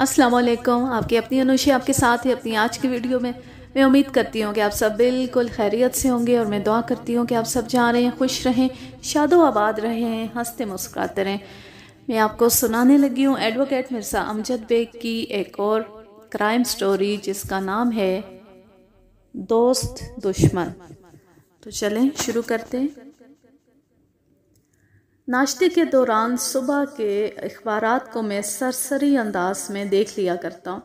अस्सलाम वालेकुम आपकी अपनी अनुषी आपके साथ है अपनी आज की वीडियो में मैं उम्मीद करती हूँ कि आप सब बिल्कुल खैरियत से होंगे और मैं दुआ करती हूँ कि आप सब जा रहे हैं खुश रहें शादो आबाद रहें हंसते मुस्कुराते रहें मैं आपको सुनाने लगी हूँ एडवोकेट मिर्ज़ा अमजद बेग की एक और क्राइम स्टोरी जिसका नाम है दोस्त दुश्मन तो चलें शुरू करते हैं नाश्ते के दौरान सुबह के अखबार को मैं सरसरी अंदाज में देख लिया करता हूँ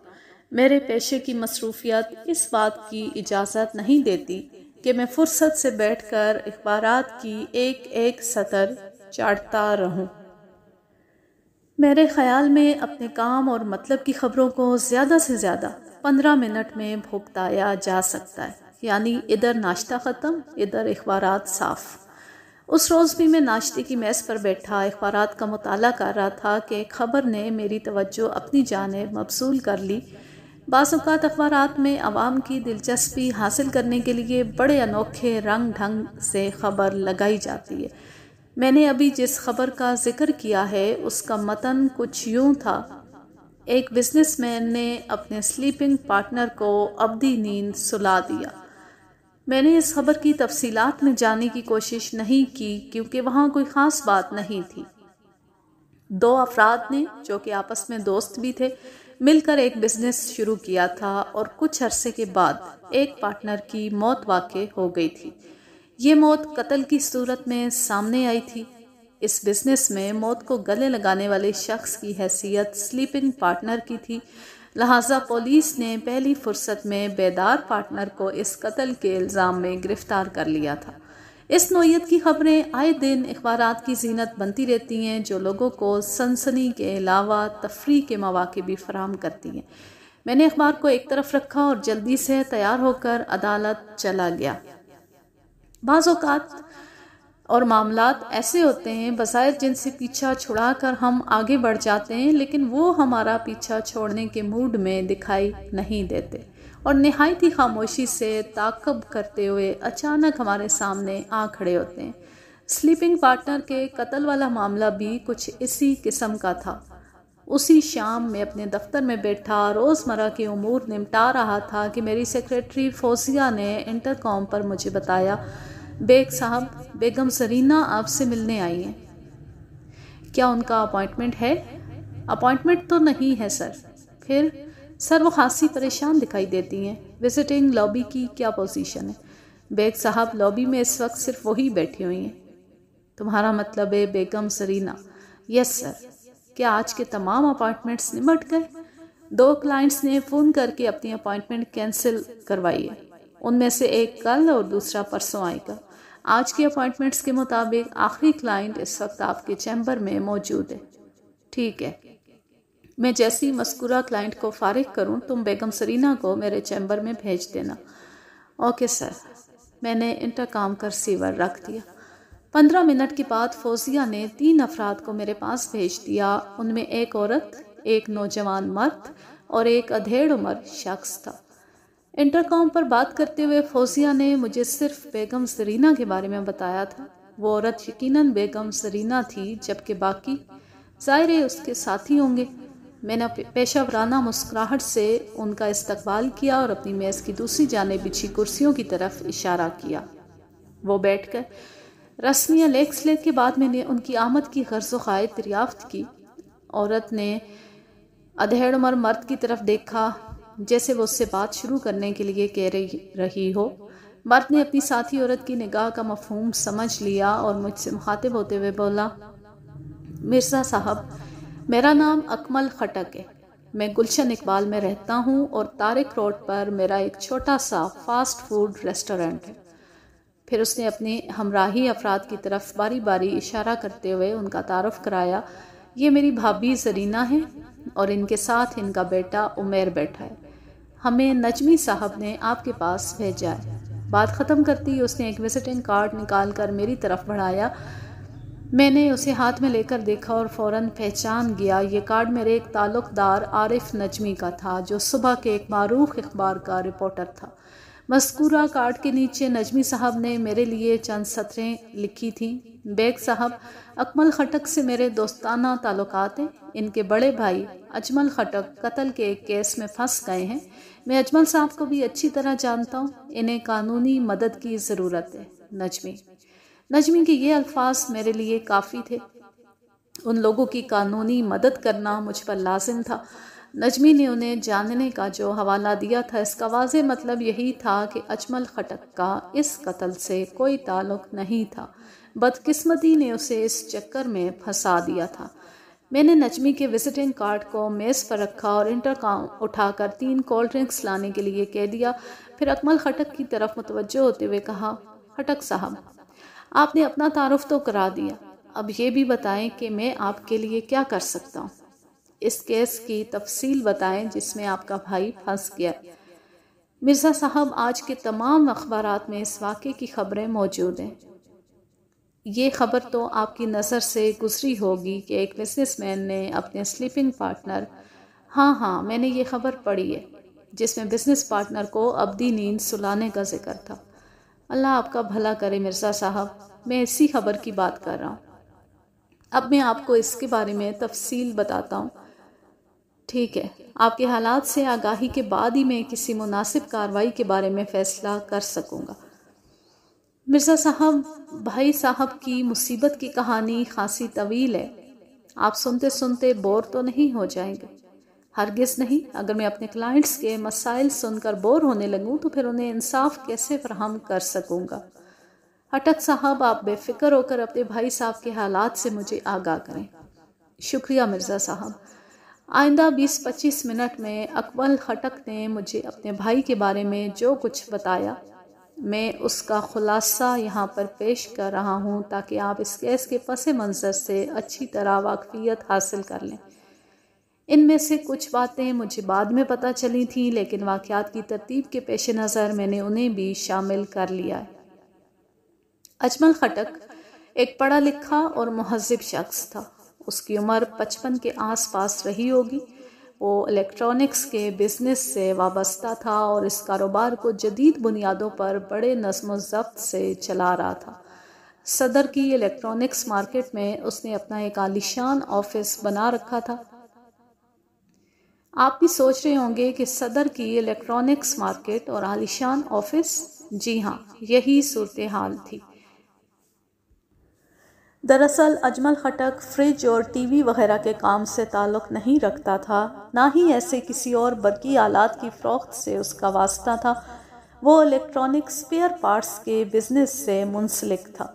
मेरे पेशे की मसरूफियत इस बात की इजाज़त नहीं देती कि मैं फुर्सत से बैठकर अखबार की एक एक सतर चाटता रहूं। मेरे ख्याल में अपने काम और मतलब की खबरों को ज़्यादा से ज़्यादा पंद्रह मिनट में भुगताया जा सकता है यानी इधर नाश्ता ख़त्म इधर अखबार साफ़ उस रोज़ भी मैं नाश्ते की मेज़ पर बैठा अखबार का मताल कर रहा था कि खबर ने मेरी तवज्जो अपनी जानब मबसूल कर ली बात अखबार में आवाम की दिलचस्पी हासिल करने के लिए बड़े अनोखे रंग ढंग से खबर लगाई जाती है मैंने अभी जिस खबर का जिक्र किया है उसका मतन कुछ यूं था एक बिजनेसमैन ने अपने स्लीपिंग पार्टनर को अवधि नींद सुला दिया मैंने इस खबर की तफसीलात में जाने की कोशिश नहीं की क्योंकि वहाँ कोई ख़ास बात नहीं थी दो अफराद ने जो कि आपस में दोस्त भी थे मिलकर एक बिजनेस शुरू किया था और कुछ अरसे के बाद एक पार्टनर की मौत वाक़ हो गई थी ये मौत कत्ल की सूरत में सामने आई थी इस बिजनेस में मौत को गले लगाने वाले शख्स की हैसियत स्लीपिंग पार्टनर की थी लिहाजा पुलिस ने पहली फुर्सत में बेदार पार्टनर को इस कत्ल के इल्ज़ाम में गिरफ़्तार कर लिया था इस नोयत की खबरें आए दिन अखबार की जीनत बनती रहती हैं जो लोगों को सनसनी के अलावा तफरी के मौाक़े भी फराम करती हैं मैंने अखबार को एक तरफ रखा और जल्दी से तैयार होकर अदालत चला गया बाज़ात और मामला ऐसे होते हैं बसायत जिनसे पीछा छुड़ा कर हम आगे बढ़ जाते हैं लेकिन वो हमारा पीछा छोड़ने के मूड में दिखाई नहीं देते और नहायत ही खामोशी से ताकब करते हुए अचानक हमारे सामने आ खड़े होते हैं स्लीपिंग पार्टनर के कत्ल वाला मामला भी कुछ इसी किस्म का था उसी शाम में अपने दफ्तर में बैठा रोज़मर्रा के उमूर निपटा रहा था कि मेरी सेक्रेटरी फोसिया ने इंटरकॉम पर मुझे बताया बेग साहब बेगम सरीना आपसे मिलने आई हैं क्या उनका अपॉइंटमेंट है अपॉइंटमेंट तो नहीं है सर फिर सर वो खासी परेशान दिखाई देती हैं विजिटिंग लॉबी की क्या पोजीशन है बेग साहब लॉबी में इस वक्त सिर्फ वही बैठी हुई हैं तुम्हारा मतलब है बेगम सरीना यस सर क्या आज के तमाम अपॉइंटमेंट्स निमट गए दो क्लाइंट्स ने फ़ोन करके अपनी अपॉइंटमेंट कैंसिल करवाई है उनमें से एक कल और दूसरा परसों आएगा आज की अपॉइंटमेंट्स के मुताबिक आखिरी क्लाइंट इस वक्त आपके चैम्बर में मौजूद है ठीक है मैं जैसी मस्कुरा क्लाइंट को फारिग करूं तुम बेगम सरीना को मेरे चैम्बर में भेज देना ओके सर मैंने इंटरकाम कर सीवर रख दिया पंद्रह मिनट के बाद फौजिया ने तीन अफराद को मेरे पास भेज दिया उनमें एक औरत एक नौजवान मर्द और एक अधेड़ उम्र शख्स था इंटरकॉम पर बात करते हुए फौजिया ने मुझे सिर्फ बेगम सरीना के बारे में बताया था वो औरत यकीनन बेगम सरीना थी जबकि बाकी ज़ाहिर उसके साथी होंगे मैंने पेशा वराना मुस्कुराहट से उनका इस्तकबाल किया और अपनी मेज़ की दूसरी जाने बिछी कुर्सियों की तरफ इशारा किया वो बैठ कर रस्मिया लेक्स लेक के बाद मैंने उनकी आमद की गर्ज ख्वाहिश दरियाफ्त की औरत ने अधेड़ उमर मर्द की तरफ देखा जैसे वो उससे बात शुरू करने के लिए कह रही रही हो मर्द ने अपनी साथी औरत की निगाह का मफहूम समझ लिया और मुझसे मुखातिब होते हुए बोला मिर्ज़ा साहब मेरा नाम अकमल खटक है मैं गुलशन इकबाल में रहता हूँ और तारिक रोड पर मेरा एक छोटा सा फास्ट फूड रेस्टोरेंट है फिर उसने अपने हमराही अफराद की तरफ बारी बारी इशारा करते हुए उनका तारफ़ कराया ये मेरी भाभी जरीना है और इनके साथ इनका बेटा उमेर बैठा है हमें नजमी साहब ने आपके पास भेजा है बात ख़त्म करती उसने एक विजिटिंग कार्ड निकाल कर मेरी तरफ बढ़ाया मैंने उसे हाथ में लेकर देखा और फौरन पहचान गया ये कार्ड मेरे एक ताल्लुकदार आरिफ नजमी का था जो सुबह के एक मरूफ अखबार का रिपोर्टर था मस्कूरा कार्ड के नीचे नजमी साहब ने मेरे लिए चंद सतरें लिखी थी बेग साहब अकमल खटक से मेरे दोस्ताना ताल्लुक हैं इनके बड़े भाई अजमल खटक कत्ल के एक केस में फंस गए हैं मैं अजमल साहब को भी अच्छी तरह जानता हूँ इन्हें कानूनी मदद की ज़रूरत है नजमी नजमी के ये अल्फाज मेरे लिए काफ़ी थे उन लोगों की कानूनी मदद करना मुझ पर लाजिम था नजमी ने उन्हें जानने का जो हवाला दिया था इसका वाज मतलब यही था कि अजमल खटक का इस कत्ल से कोई ताल्लुक नहीं था बदकिस्मती ने उसे इस चक्कर में फंसा दिया था मैंने नजमी के विजिटिंग कार्ड को मेज़ पर रखा और का उठाकर तीन कोल्ड ड्रिंक्स लाने के लिए कह दिया फिर अकमल खटक की तरफ मुतवजह होते हुए कहा खटक साहब आपने अपना तारफ़ तो करा दिया अब ये भी बताएं कि मैं आपके लिए क्या कर सकता हूँ इस केस की तफसील बताएं जिसमें आपका भाई फंस गया मिर्ज़ा साहब आज के तमाम अखबार में इस वाक़े की खबरें मौजूद हैं ये खबर तो आपकी नज़र से गुजरी होगी कि एक बिजनेसमैन ने अपने स्लीपिंग पार्टनर हाँ हाँ मैंने ये खबर पढ़ी है जिसमें बिजनेस पार्टनर को अबदी नींद सुलाने का जिक्र था अल्लाह आपका भला करे मिर्ज़ा साहब मैं इसी खबर की बात कर रहा हूँ अब मैं आपको इसके बारे में तफसील बताता हूँ ठीक है आपके हालात से आगाही के बाद ही मैं किसी मुनासिब कार्रवाई के बारे में फ़ैसला कर सकूँगा मिर्ज़ा साहब भाई साहब की मुसीबत की कहानी खासी तवील है आप सुनते सुनते बोर तो नहीं हो जाएंगे हरगिज़ नहीं अगर मैं अपने क्लाइंट्स के मसाइल सुनकर बोर होने लगूं तो फिर उन्हें इंसाफ कैसे फ्राहम कर सकूंगा अटक साहब आप बेफिक्र होकर अपने भाई साहब के हालात से मुझे आगाह करें शुक्रिया मिर्ज़ा साहब आइंदा 20-25 मिनट में अकबल खटक ने मुझे अपने भाई के बारे में जो कुछ बताया मैं उसका ख़ुलासा यहाँ पर पेश कर रहा हूँ ताकि आप इस गैस के पस मंज़र से अच्छी तरह वाकफ़ियत हासिल कर लें इनमें से कुछ बातें मुझे बाद में पता चली थी लेकिन वाक़ात की तरतीब के पेश नज़र मैंने उन्हें भी शामिल कर लिया है अजमल खटक एक पढ़ा लिखा और महजब शख्स था उसकी उम्र पचपन के आसपास रही होगी वो इलेक्ट्रॉनिक्स के बिज़नेस से वाबस्ता था और इस कारोबार को जदीद बुनियादों पर बड़े नज़म जब्त से चला रहा था सदर की इलेक्ट्रॉनिक्स मार्केट में उसने अपना एक आलिशान ऑफिस बना रखा था आप भी सोच रहे होंगे कि सदर की इलेक्ट्रॉनिक्स मार्केट और आलिशान ऑफिस जी हाँ यही सूरत हाल थी दरअसल अजमल खटक फ्रिज और टीवी वगैरह के काम से ताल्लुक़ नहीं रखता था ना ही ऐसे किसी और बरकी आलात की फ़रोख्त से उसका वास्ता था वो इलेक्ट्रॉनिक स्पेयर पार्ट्स के बिज़नेस से मुंसलिक था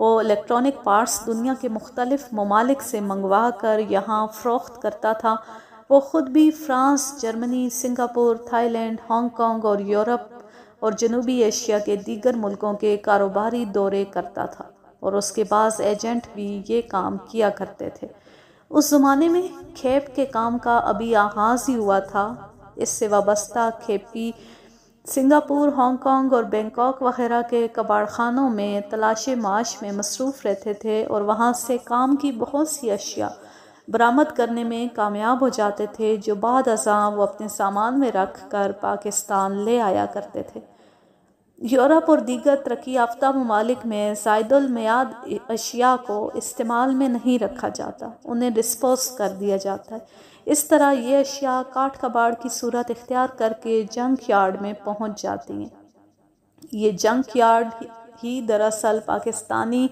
वो इलेक्ट्रॉनिक पार्ट्स दुनिया के मुख्तलिफ ममालिक से मंगवा कर यहाँ फ़रोख्त करता था वो ख़ुद भी France Germany Singapore Thailand Hong Kong और यूरोप और जनूबी एशिया के दीगर मुल्कों के कारोबारी दौरे करता था और उसके बाद एजेंट भी ये काम किया करते थे उस ज़माने में खेप के काम का अभी आगाज़ ही हुआ था इससे वाबस्ता खेपी सिंगापुर हांगकांग और बैंकॉक वगैरह के कबाड़खानों में तलाश माश में मसरूफ़ रहते थे और वहाँ से काम की बहुत सी अशिया बरामद करने में कामयाब हो जाते थे जो बाद अजा वो अपने सामान में रख कर पाकिस्तान ले आया करते थे यूरोप और दीगर तरक्की याफ्ता ममालिक में ज़ायदुलमयाद अशिया को इस्तेमाल में नहीं रखा जाता उन्हें डिस्पोज कर दिया जाता है इस तरह ये अशिया काठ कबाड़ की सूरत इख्तियार करके जंक यार्ड में पहुँच जाती हैं ये जंक यार्ड ही दरअसल पाकिस्तानी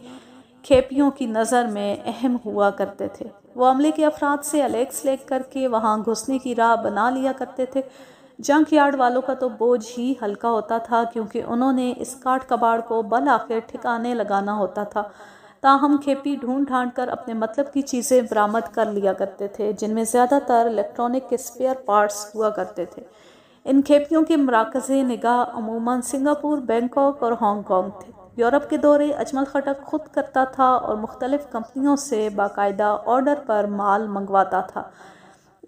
खेपियों की नज़र में अहम हुआ करते थे वो अमले के अफराद से अलेक्स लेक करके वहाँ घुसने की राह बना लिया करते थे जंक यार्ड वालों का तो बोझ ही हल्का होता था क्योंकि उन्होंने इस काट कबाड़ को बल आखिर ठिकाने लगाना होता था ताहम खेपी ढूंढ ढांड कर अपने मतलब की चीज़ें बरामद कर लिया करते थे जिनमें ज़्यादातर इलेक्ट्रॉनिक के स्पेयर पार्ट्स हुआ करते थे इन खेपियों के मराकज़ निगाह अमूमन सिंगापुर बैंकॉक और हांगकॉन्ग थे यूरोप के दौरे अजमल खटक खुद करता था और मुख्तलिफ़ कंपनियों से बाकायदा ऑर्डर पर माल मंगवाता था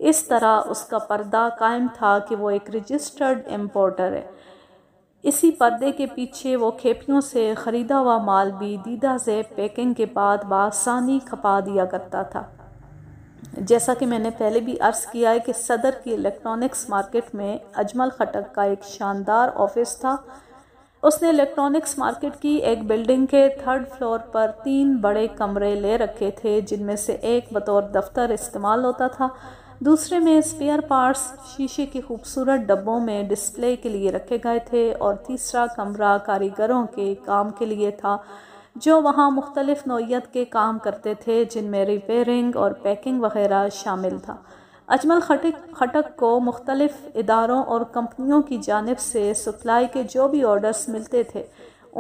इस तरह उसका पर्दा कायम था कि वो एक रजिस्टर्ड इम्पोर्टर है इसी पर्दे के पीछे वो खेपियों से ख़रीदा हुआ माल भी दीदा से पैकिंग के बाद बासानी खपा दिया करता था जैसा कि मैंने पहले भी अर्ज़ किया है कि सदर की इलेक्ट्रॉनिक्स मार्केट में अजमल खटक का एक शानदार ऑफिस था उसने इलेक्ट्रॉनिक्स मार्केट की एक बिल्डिंग के थर्ड फ्लोर पर तीन बड़े कमरे ले रखे थे जिनमें से एक बतौर दफ्तर इस्तेमाल होता था दूसरे में स्पेयर पार्ट्स शीशे के खूबसूरत डब्बों में डिस्प्ले के लिए रखे गए थे और तीसरा कमरा कारीगरों के काम के लिए था जो वहाँ मुख्तलिफ नोयत के काम करते थे जिनमें रिपेयरिंग और पैकिंग वगैरह शामिल था अजमल खटक खटक को मुख्तलिफ इदारों और कंपनियों की जानब से सप्लाई के जो भी ऑर्डर्स मिलते थे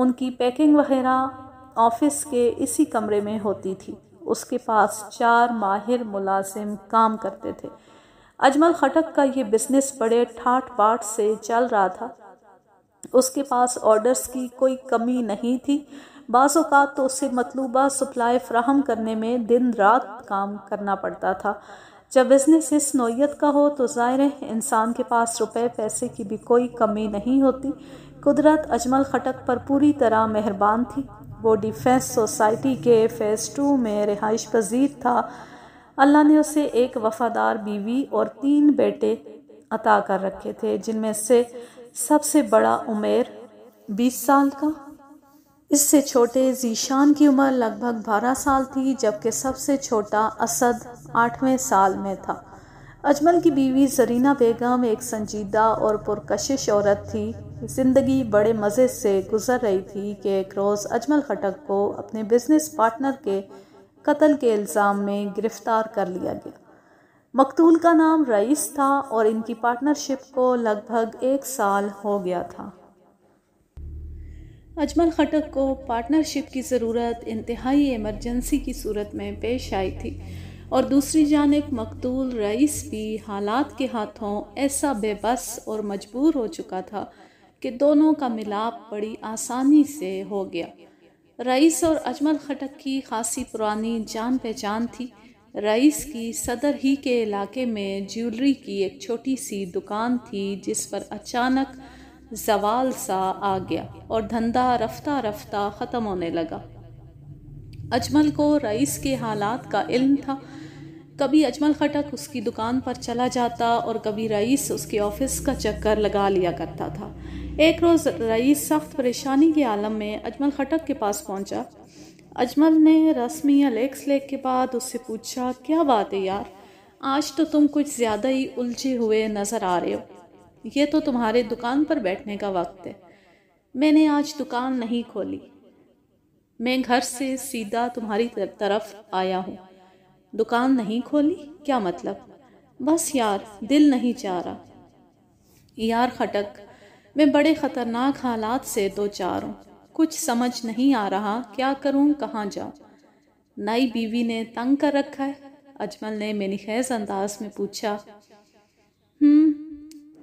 उनकी पैकिंग वगैरह ऑफिस के इसी कमरे में होती थी उसके पास चार माहिर मुलाजिम काम करते थे अजमल खटक का ये बिजनेस बड़े ठाट बाट से चल रहा था उसके पास ऑर्डर्स की कोई कमी नहीं थी बाज़ा तो उसे मतलूबा सप्लाई फ्राहम करने में दिन रात काम करना पड़ता था जब बिज़नेस इस नोयत का हो तो ज़ाहिर है इंसान के पास रुपए पैसे की भी कोई कमी नहीं होती कुदरत अजमल खटक पर पूरी तरह मेहरबान थी वो डिफेंस सोसाइटी के फेज़ टू में रिहाइश पजीर था अल्लाह ने उसे एक वफ़ादार बीवी और तीन बेटे अता कर रखे थे जिनमें से सबसे बड़ा उमेर बीस साल का इससे छोटे जीशान की उम्र लगभग बारह साल थी जबकि सबसे छोटा असद आठवें साल में था अजमल की बीवी जरीना बेगम एक संजीदा और पुरकशिश औरत थी ज़िंदगी बड़े मज़े से गुजर रही थी कि एक रोज़ अजमल खटक को अपने बिजनेस पार्टनर के कत्ल के इल्ज़ाम में गिरफ़्तार कर लिया गया मकतूल का नाम रईस था और इनकी पार्टनरशिप को लगभग एक साल हो गया था अजमल खटक को पार्टनरशिप की ज़रूरत इंतहाई इमरजेंसी की सूरत में पेश आई थी और दूसरी जानब मकतूल रईस भी हालात के हाथों ऐसा बेबस और मजबूर हो चुका था कि दोनों का मिलाप बड़ी आसानी से हो गया रईस और अजमल खटक की खासी पुरानी जान पहचान थी रईस की सदर ही के इलाके में ज्वेलरी की एक छोटी सी दुकान थी जिस पर अचानक जवाल सा आ गया और धंधा रफ्ता रफ्ता ख़त्म होने लगा अजमल को रईस के हालात का इल्म था कभी अजमल खटक उसकी दुकान पर चला जाता और कभी रईस उसके ऑफिस का चक्कर लगा लिया करता था एक रोज़ रईस सख्त परेशानी के आलम में अजमल खटक के पास पहुंचा अजमल ने रस्मी अलेक्स लेक के बाद उससे पूछा क्या बात है यार आज तो तुम कुछ ज़्यादा ही उलझे हुए नज़र आ रहे हो ये तो तुम्हारे दुकान पर बैठने का वक्त है मैंने आज दुकान नहीं खोली मैं घर से सीधा तुम्हारी तरफ आया हूँ दुकान नहीं खोली क्या मतलब बस यार दिल नहीं चाह रहा यार खटक मैं बड़े ख़तरनाक हालात से दो तो चार हूँ कुछ समझ नहीं आ रहा क्या करूँ कहाँ जाऊँ नई बीवी ने तंग कर रखा है अजमल ने मेरी खैज अंदाज में पूछा हम्म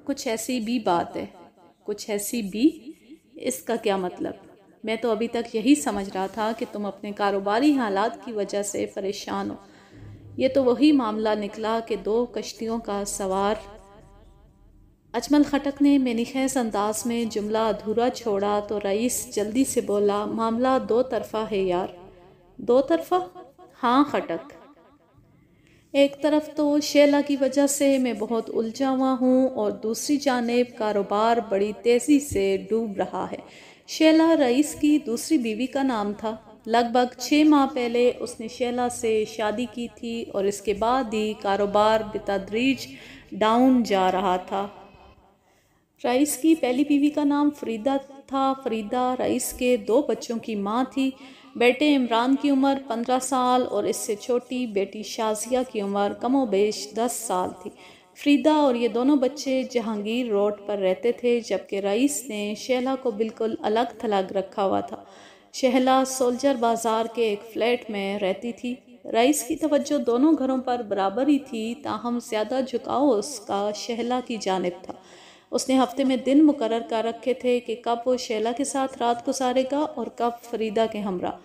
कुछ ऐसी भी बात है कुछ ऐसी भी इसका क्या मतलब मैं तो अभी तक यही समझ रहा था कि तुम अपने कारोबारी हालात की वजह से परेशान हो ये तो वही मामला निकला कि दो कश्तियों का सवार अजमल खटक ने मैनिखेज अंदाज में जुमला अधूरा छोड़ा तो रईस जल्दी से बोला मामला दो तरफा है यार दो तरफा हाँ खटक एक तरफ तो शेला की वजह से मैं बहुत उलझा हुआ हूँ और दूसरी जानब कारोबार बड़ी तेज़ी से डूब रहा है शेला रईस की दूसरी बीवी का नाम था लगभग छः माह पहले उसने शेला से शादी की थी और इसके बाद ही कारोबार बेतदरीज डाउन जा रहा था राइस की पहली बीवी का नाम फरीदा था फरीदा राइस के दो बच्चों की माँ थी बेटे इमरान की उम्र पंद्रह साल और इससे छोटी बेटी शाजिया की उम्र कमो बेश दस साल थी फरीदा और ये दोनों बच्चे जहांगीर रोड पर रहते थे जबकि रईस ने शहला को बिल्कुल अलग थलग रखा हुआ था शहला सोल्जर बाज़ार के एक फ्लैट में रहती थी रईस की तवज्जो दोनों घरों पर बराबर ही थी ताहम ज़्यादा झुकाव उसका शहला की जानब था उसने हफ्ते में दिन मुकर कर रखे थे कि कब वो शैला के साथ रात गुजारेगा और कब फरीदा के हमरा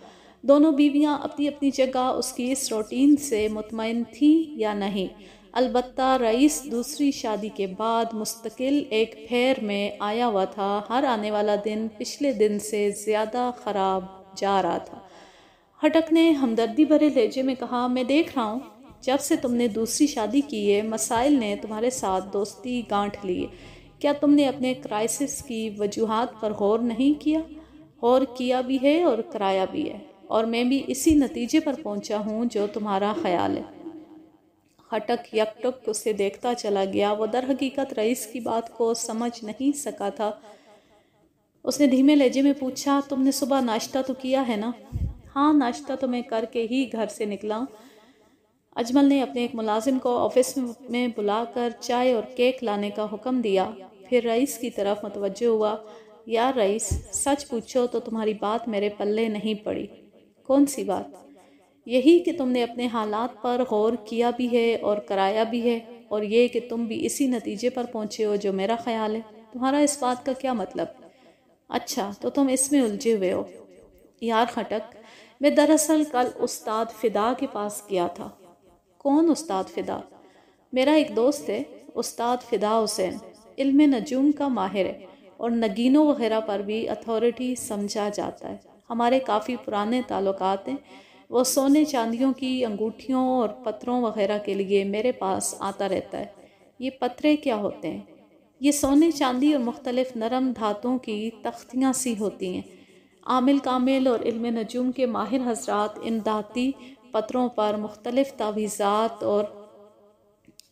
दोनों बीवियां अपनी अपनी जगह उसकी इस रूटीन से मुतमिन थीं या नहीं अलबत् रईस दूसरी शादी के बाद मुस्तकिल एक फेर में आया हुआ था हर आने वाला दिन पिछले दिन से ज़्यादा ख़राब जा रहा था हटक ने हमदर्दी भरे लहजे में कहा मैं देख रहा हूँ जब से तुमने दूसरी शादी की है मसाइल ने तुम्हारे साथ दोस्ती गांठ ली है क्या तुमने अपने क्राइसिस की वजूहत पर गौर नहीं किया गौर किया भी है और कराया भी है और मैं भी इसी नतीजे पर पहुंचा हूं जो तुम्हारा ख्याल है हटक यकटक उसे देखता चला गया वो दर हकीकत रईस की बात को समझ नहीं सका था उसने धीमे लहजे में पूछा तुमने सुबह नाश्ता तो किया है ना हाँ नाश्ता तो मैं करके ही घर से निकला अजमल ने अपने एक मुलाजिम को ऑफिस में बुलाकर चाय और केक लाने का हुक्म दिया फिर रईस की तरफ मतवज हुआ या रईस सच पूछो तो तुम्हारी बात मेरे पल्ले नहीं पड़ी कौन सी बात यही कि तुमने अपने हालात पर गौर किया भी है और कराया भी है और ये कि तुम भी इसी नतीजे पर पहुँचे हो जो मेरा ख्याल है तुम्हारा इस बात का क्या मतलब अच्छा तो तुम इसमें उलझे हुए हो यार खटक मैं दरअसल कल उस्ताद फ़िदा के पास गया था कौन उस्ताद फ़िदा मेरा एक दोस्त है उस्ताद फ़िदा हुसैन इल्म नजूम का माहिर है और नगीनों वगैरह पर भी अथॉरिटी समझा जाता है हमारे काफ़ी पुराने ताल्लुक हैं वो सोने चांदियों की अंगूठियों और पत्रों वगैरह के लिए मेरे पास आता रहता है ये पत्रे क्या होते हैं ये सोने चांदी और मुख्तलिफ नरम धातों की तख्तियाँ सी होती हैं आमिल कामिल और इल्म नजूम के माहिर हजरात इन धाती पत्रों पर मुख्तलिफ तावीज़ात और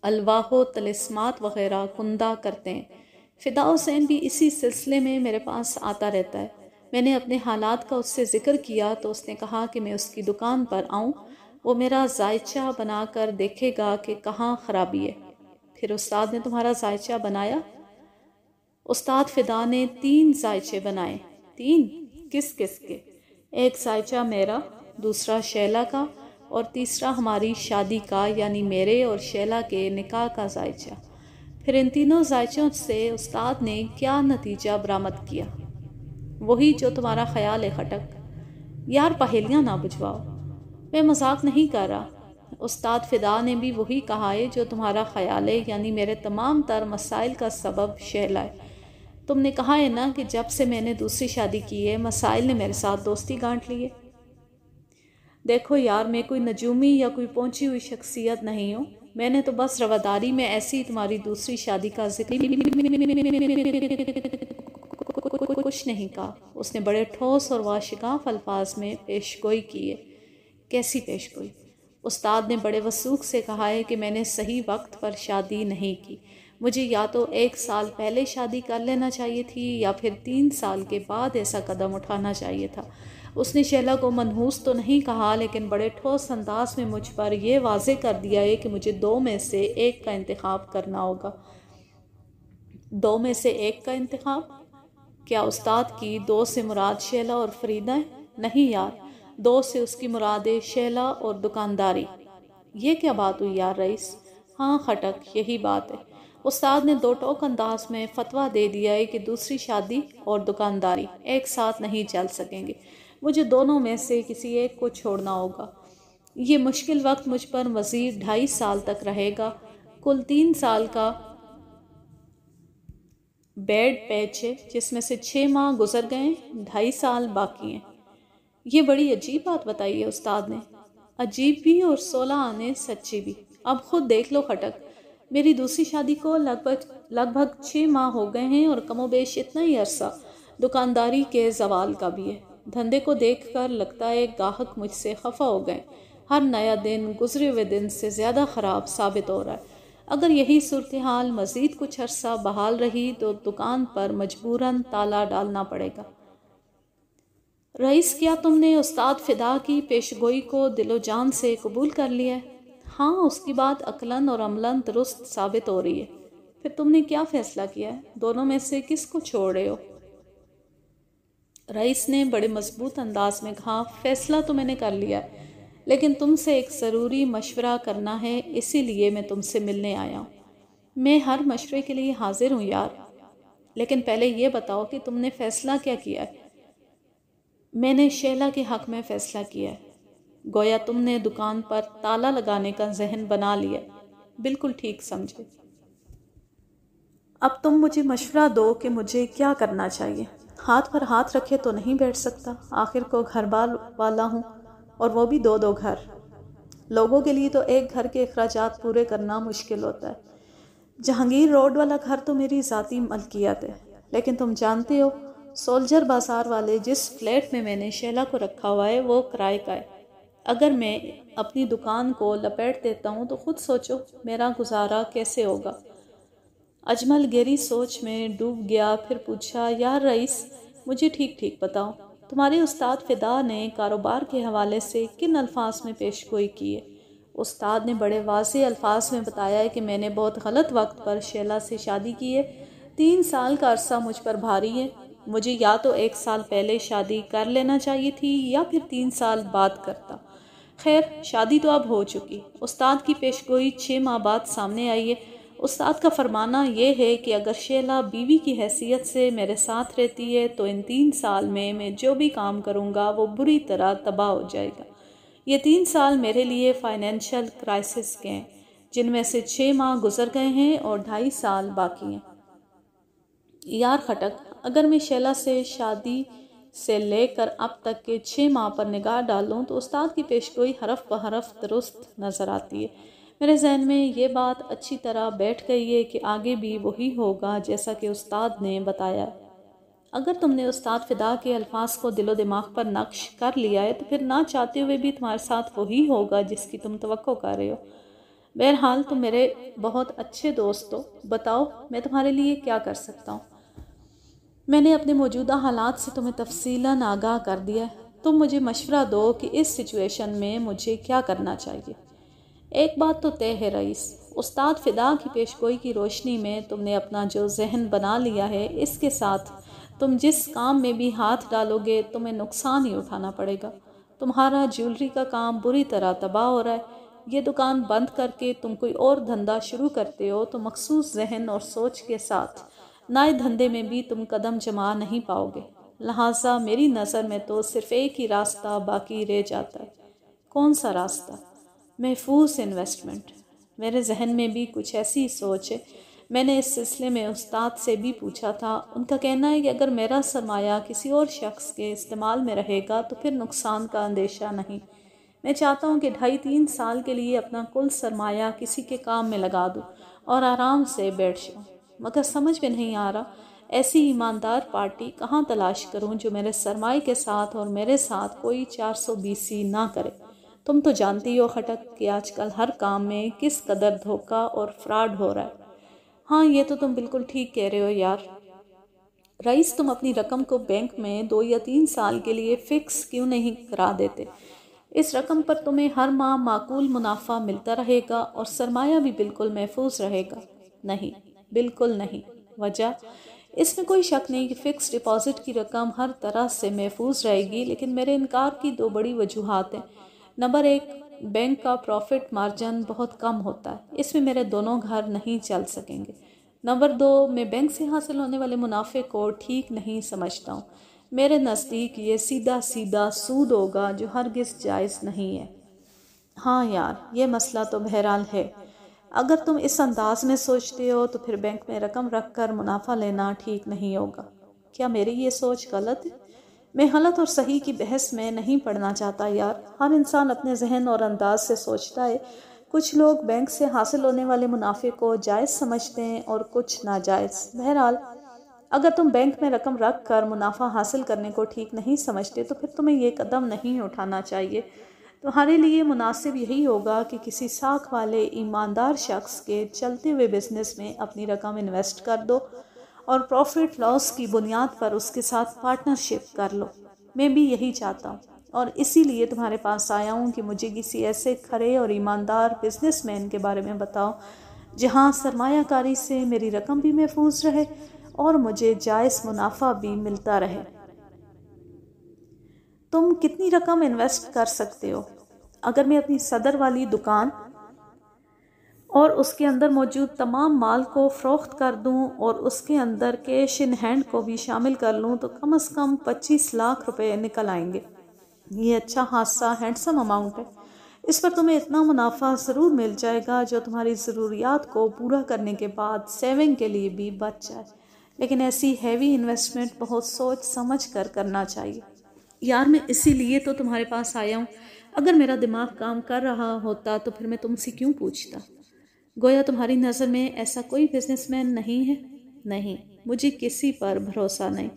अलवाहो तलिस्मात वगैरह कुंदा करते हैं फ़िदा हुसैन भी इसी सिलसिले में मेरे पास आता रहता है मैंने अपने हालात का उससे ज़िक्र किया तो उसने कहा कि मैं उसकी दुकान पर आऊँ वो मेरा जायचा बनाकर देखेगा कि कहाँ ख़राबी है फिर उस्ताद ने तुम्हारा जायचा बनाया उस्ताद फ़िदा ने तीन जायचे बनाए तीन किस किस के एक जायचा मेरा दूसरा शैला का और तीसरा हमारी शादी का यानी मेरे और शैला के निकाह का जायचा फिर इन तीनों जायचों से उस्ताद ने क्या नतीजा बरामद किया वही जो तुम्हारा ख्याल है खटक यार पहेलियाँ ना बुझवाओ मैं मजाक नहीं कर रहा उस्ताद फ़िदा ने भी वही कहा है जो तुम्हारा ख्याल है यानी मेरे तमाम तर मसाइल का सबब शैला है तुमने कहा है ना कि जब से मैंने दूसरी शादी की है मसाइल ने मेरे साथ दोस्ती गांट ली है देखो यार मैं कोई नजूमी या कोई पहुंची हुई शख्सियत नहीं हूँ मैंने तो बस रवादारी में ऐसी तुम्हारी दूसरी शादी का जिक्र कुछ नहीं कहा उसने बड़े ठोस और वाशिकाफ अल्फाज में पेश गोई की है कैसी पेश गोई उस्ताद ने बड़े वसूख से कहा है कि मैंने सही वक्त पर शादी नहीं की मुझे या तो एक साल पहले शादी कर लेना चाहिए थी या फिर तीन साल के बाद ऐसा कदम उठाना चाहिए था उसने शैला को मनहूस तो नहीं कहा लेकिन बड़े ठोस अंदाज में मुझ पर यह वाजे कर दिया है कि मुझे दो में से एक का इंतखब करना होगा दो में से एक का इंतखब क्या उस्ताद की दो से मुराद शैला और फरीदा है नहीं यार दो से उसकी मुराद शैला और दुकानदारी ये क्या बात हुई यार रईस हाँ खटक यही बात है उस्ताद ने दो टोक अंदाज में फतवा दे दिया है कि दूसरी शादी और दुकानदारी एक साथ नहीं चल सकेंगे मुझे दोनों में से किसी एक को छोड़ना होगा ये मुश्किल वक्त मुझ पर मज़ीद ढाई साल तक रहेगा कुल तीन साल का बेड पैच है जिसमें से छः माह गुजर गए ढाई साल बाकी हैं ये बड़ी अजीब बात बताई है उस्ताद ने अजीब भी और सोलह आने सच्ची भी अब खुद देख लो खटक मेरी दूसरी शादी को लगभग लगभग छः माह हो गए हैं और कमोबेश इतना ही अरसा दुकानदारी के जवाल का भी है धंधे को देखकर लगता है गाहक मुझसे खफा हो गए हर नया दिन गुजरे हुए दिन से ज़्यादा ख़राब साबित हो रहा है अगर यही सूरत हाल मज़ीद कुछ अरसा बहाल रही तो दुकान पर मजबूरन ताला डालना पड़ेगा रईस क्या तुमने उस्ताद फ़िदा की पेश गोई को दिलो जान से कबूल कर लिया है हाँ उसकी बात अकलन और अमलन दुरुस्त साबित हो रही है फिर तुमने क्या फ़ैसला किया है दोनों में से किस को छोड़ रहे हो रईस ने बड़े मजबूत अंदाज में कहा फैसला तो मैंने कर लिया है लेकिन तुमसे एक ज़रूरी मशवरा करना है इसीलिए मैं तुमसे मिलने आया हूँ मैं हर मशवरे के लिए हाजिर हूँ यार लेकिन पहले ये बताओ कि तुमने फ़ैसला क्या किया है मैंने शैला के हक़ में फ़ैसला किया है गोया तुमने दुकान पर ताला लगाने का जहन बना लिया बिल्कुल ठीक समझे अब तुम मुझे मशवरा दो कि मुझे क्या करना चाहिए हाथ पर हाथ रखे तो नहीं बैठ सकता आखिर को घर बाल वाला हूँ और वो भी दो दो घर लोगों के लिए तो एक घर के अखराज पूरे करना मुश्किल होता है जहांगीर रोड वाला घर तो मेरी ज़ाती मलकियात है लेकिन तुम जानते हो सोल्जर बाजार वाले जिस फ्लैट में मैंने शैला को रखा हुआ है वो किराए का है अगर मैं अपनी दुकान को लपेट देता हूँ तो खुद सोचो मेरा गुजारा कैसे होगा अजमल गहरी सोच में डूब गया फिर पूछा यार रईस मुझे ठीक ठीक बताओ तुम्हारे उस्ताद फ़िदा ने कारोबार के हवाले से किन अल्फाज में पेश गोई की है उस्ताद ने बड़े वाजे अल्फाज में बताया है कि मैंने बहुत गलत वक्त पर शैला से शादी की है तीन साल का अरसा मुझ पर भारी है मुझे या तो एक साल पहले शादी कर लेना चाहिए थी या फिर तीन साल बाद करता खैर शादी तो अब हो चुकी उस्ताद की पेशगोई छः माह बाद सामने आई है उस्ताद का फरमाना यह है कि अगर शेला बीवी की हैसियत से मेरे साथ रहती है तो इन तीन साल में मैं जो भी काम करूँगा वो बुरी तरह तबाह हो जाएगा ये तीन साल मेरे लिए फाइनेंशियल क्राइसिस के हैं जिनमें से छः माह गुजर गए हैं और ढाई साल बाकी हैं यार खटक अगर मैं शैला से शादी से लेकर अब तक के छः माह पर निगाह डालूँ तो उस्ताद की पेशगोई हरफ ब हरफ दुरुस्त नज़र आती है मेरे जहन में ये बात अच्छी तरह बैठ गई है कि आगे भी वही होगा जैसा कि उस्ताद ने बताया अगर तुमने उस्ताद फ़िदा के अल्फाज को दिलो दिमाग पर नक्श कर लिया है तो फिर ना चाहते हुए भी तुम्हारे साथ वही होगा जिसकी तुम तो कर रहे हो बहरहाल तुम मेरे बहुत अच्छे दोस्त हो बताओ मैं तुम्हारे लिए क्या कर सकता हूँ मैंने अपने मौजूदा हालात से तुम्हें तफसीला आगाह कर दिया तुम मुझे मशवरा दो कि इस सिचुएशन में मुझे क्या करना चाहिए एक बात तो तय है रईस उस्ताद फ़िदा की पेशगोई की रोशनी में तुमने अपना जो जहन बना लिया है इसके साथ तुम जिस काम में भी हाथ डालोगे तुम्हें नुकसान ही उठाना पड़ेगा तुम्हारा ज्वेलरी का काम बुरी तरह तबाह हो रहा है ये दुकान बंद करके तुम कोई और धंधा शुरू करते हो तो मखसूस जहन और सोच के साथ नए धंधे में भी तुम कदम जमा नहीं पाओगे लिहाजा मेरी नज़र में तो सिर्फ़ एक ही रास्ता बाकी रह जाता है कौन सा रास्ता महफूज इन्वेस्टमेंट मेरे जहन में भी कुछ ऐसी सोच है मैंने इस सिलसिले में उस्ताद से भी पूछा था उनका कहना है कि अगर मेरा सरमाया किसी और शख्स के इस्तेमाल में रहेगा तो फिर नुकसान का अंदेशा नहीं मैं चाहता हूँ कि ढाई तीन साल के लिए अपना कुल सरमाया किसी के काम में लगा दूँ और आराम से बैठ जाऊँ मगर समझ में नहीं आ रहा ऐसी ईमानदार पार्टी कहाँ तलाश करूँ जो मेरे सरमाए के साथ और मेरे साथ कोई चार सौ बीसी ना करे तुम तो जानती हो खटक कि आजकल हर काम में किस कदर धोखा और फ्रॉड हो रहा है हाँ ये तो तुम बिल्कुल ठीक कह रहे हो यार रईस तुम अपनी रकम को बैंक में दो या तीन साल के लिए फ़िक्स क्यों नहीं करा देते इस रकम पर तुम्हें हर माह माकूल मुनाफा मिलता रहेगा और सरमाया भी बिल्कुल महफूज रहेगा नहीं बिल्कुल नहीं वजह इसमें कोई शक नहीं कि फ़िक्स डिपॉज़िट की रकम हर तरह से महफूज रहेगी लेकिन मेरे इनकार की दो बड़ी वजूहत हैं नंबर एक बैंक का प्रॉफिट मार्जिन बहुत कम होता है इसमें मेरे दोनों घर नहीं चल सकेंगे नंबर दो मैं बैंक से हासिल होने वाले मुनाफे को ठीक नहीं समझता हूँ मेरे नज़दीक ये सीधा सीधा सूद होगा जो हरगिज़ जायज़ नहीं है हाँ यार ये मसला तो बहरहाल है अगर तुम इस अंदाज में सोचते हो तो फिर बैंक में रकम रख कर मुनाफा लेना ठीक नहीं होगा क्या मेरी ये सोच गलत है मैं गलत और सही की बहस में नहीं पढ़ना चाहता यार हर इंसान अपने जहन और अंदाज से सोचता है कुछ लोग बैंक से हासिल होने वाले मुनाफे को जायज़ समझते हैं और कुछ नाजायज़ बहरहाल अगर तुम बैंक में रकम रख कर मुनाफा हासिल करने को ठीक नहीं समझते तो फिर तुम्हें ये कदम नहीं उठाना चाहिए तुम्हारे लिए मुनासिब यही होगा कि किसी साख वाले ईमानदार शख्स के चलते हुए बिजनेस में अपनी रकम इन्वेस्ट कर दो और प्रॉफिट लॉस की बुनियाद पर उसके साथ पार्टनरशिप कर लो मैं भी यही चाहता हूँ और इसीलिए तुम्हारे पास आया हूँ कि मुझे किसी ऐसे खड़े और ईमानदार बिजनेसमैन के बारे में बताओ जहाँ सरमायाकारी से मेरी रकम भी महफूज रहे और मुझे जायज़ मुनाफा भी मिलता रहे तुम कितनी रकम इन्वेस्ट कर सकते हो अगर मैं अपनी सदर वाली दुकान और उसके अंदर मौजूद तमाम माल को फ़रोख्त कर दूँ और उसके अंदर कैश इन हैंड को भी शामिल कर लूँ तो कम अज़ कम पच्चीस लाख रुपये निकल आएंगे ये अच्छा हादसा हैंडसम अमाउंट है इस पर तुम्हें इतना मुनाफा ज़रूर मिल जाएगा जो तुम्हारी ज़रूरियात को पूरा करने के बाद सेविंग के लिए भी बच जाए लेकिन ऐसी हैवी इन्वेस्टमेंट बहुत सोच समझ कर करना चाहिए यार मैं इसीलिए तो तुम्हारे पास आया हूँ अगर मेरा दिमाग काम कर रहा होता तो फिर मैं तुमसे क्यों पूछता गोया तुम्हारी नज़र में ऐसा कोई बिजनेसमैन नहीं है नहीं मुझे किसी पर भरोसा नहीं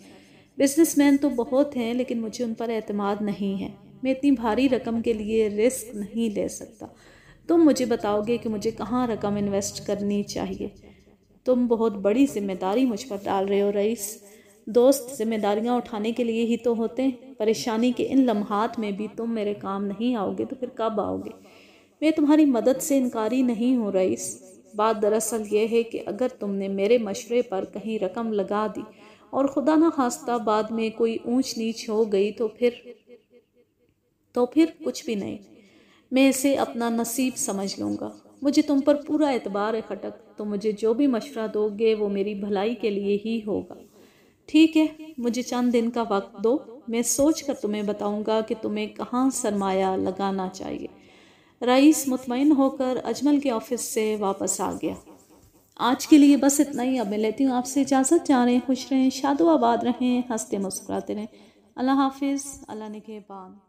बिजनेसमैन तो बहुत हैं लेकिन मुझे उन पर अतमाद नहीं है मैं इतनी भारी रकम के लिए रिस्क नहीं ले सकता तुम मुझे बताओगे कि मुझे कहाँ रकम इन्वेस्ट करनी चाहिए तुम बहुत बड़ी जिम्मेदारी मुझ पर डाल रहे हो रईस दोस्त जिम्मेदारियाँ उठाने के लिए ही तो होते हैं परेशानी के इन लम्हात में भी तुम मेरे काम नहीं आओगे तो फिर कब आओगे मैं तुम्हारी मदद से इनकारी नहीं हूँ रईस बात दरअसल यह है कि अगर तुमने मेरे मशरे पर कहीं रकम लगा दी और खुदा न खास्ता बाद में कोई ऊंच नीच हो गई तो फिर तो फिर कुछ भी नहीं मैं इसे अपना नसीब समझ लूँगा मुझे तुम पर पूरा एतबार है खटक तो मुझे जो भी मशवरा दोगे वो मेरी भलाई के लिए ही होगा ठीक है मुझे चंद दिन का वक्त दो मैं सोच कर तुम्हें बताऊँगा कि तुम्हें कहाँ सरमाया लगाना चाहिए रईस मुतमिन होकर अजमल के ऑफिस से वापस आ गया आज के लिए बस इतना ही अब मैं लेती हूँ आपसे इजाज़त जा रहे खुश रहें शादो आबाद रहें हंसते मुस्कुराते रहें अल्लाह हाफिज़ अल्लाह ने के बाद